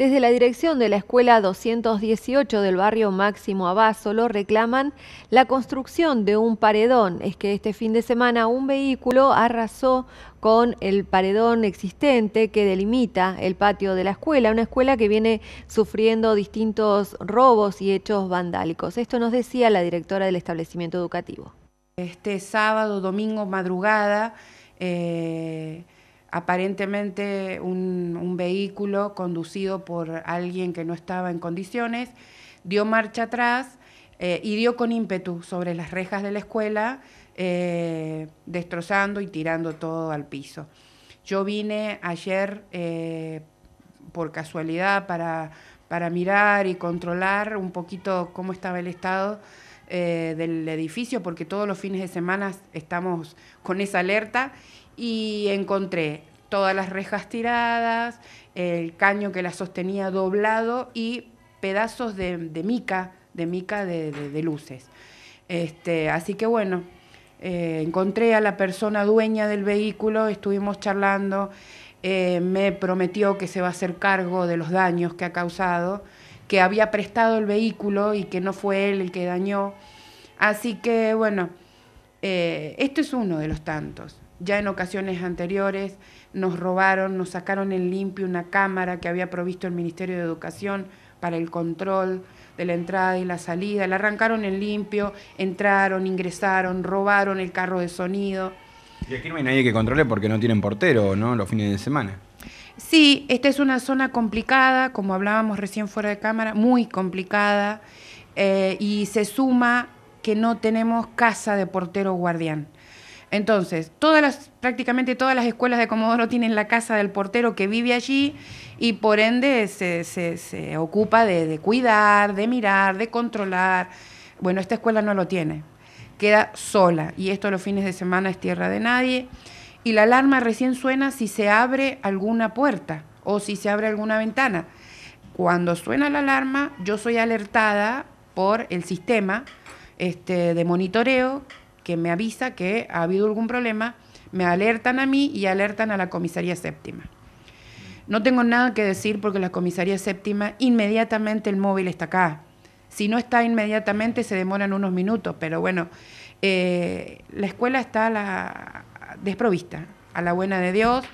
Desde la dirección de la Escuela 218 del barrio Máximo lo reclaman la construcción de un paredón. Es que este fin de semana un vehículo arrasó con el paredón existente que delimita el patio de la escuela, una escuela que viene sufriendo distintos robos y hechos vandálicos. Esto nos decía la directora del establecimiento educativo. Este sábado, domingo, madrugada, eh, aparentemente un, vehículo conducido por alguien que no estaba en condiciones, dio marcha atrás eh, y dio con ímpetu sobre las rejas de la escuela, eh, destrozando y tirando todo al piso. Yo vine ayer eh, por casualidad para, para mirar y controlar un poquito cómo estaba el estado eh, del edificio porque todos los fines de semana estamos con esa alerta y encontré todas las rejas tiradas, el caño que la sostenía doblado y pedazos de, mica, de mica de, luces. Este, así que bueno, eh, encontré a la persona dueña del vehículo, estuvimos charlando, eh, me prometió que se va a hacer cargo de los daños que ha causado que había prestado el vehículo y que no fue él el que dañó. Así que bueno, eh, esto es uno de los tantos. Ya en ocasiones anteriores nos robaron, nos sacaron en limpio una cámara que había provisto el Ministerio de Educación para el control de la entrada y la salida. La arrancaron en limpio, entraron, ingresaron, robaron el carro de sonido. Y aquí no hay nadie que controle porque no tienen portero, ¿no? Los fines de semana. Sí, esta es una zona complicada, como hablábamos recién fuera de cámara, muy complicada, eh, y se suma que no tenemos casa de portero guardián. Entonces, todas las, prácticamente todas las escuelas de Comodoro tienen la casa del portero que vive allí y por ende se, ocupa de, de, cuidar, de mirar, de controlar. Bueno, esta escuela no lo tiene, queda sola y esto los fines de semana es tierra de nadie y la alarma recién suena si se abre alguna puerta o si se abre alguna ventana. Cuando suena la alarma, yo soy alertada por el sistema este, de monitoreo que me avisa que ha habido algún problema, me alertan a mí y alertan a la comisaría séptima. No tengo nada que decir porque la comisaría séptima, inmediatamente el móvil está acá. Si no está inmediatamente, se demoran unos minutos, pero bueno, eh, la escuela está la, desprovista, a la buena de Dios.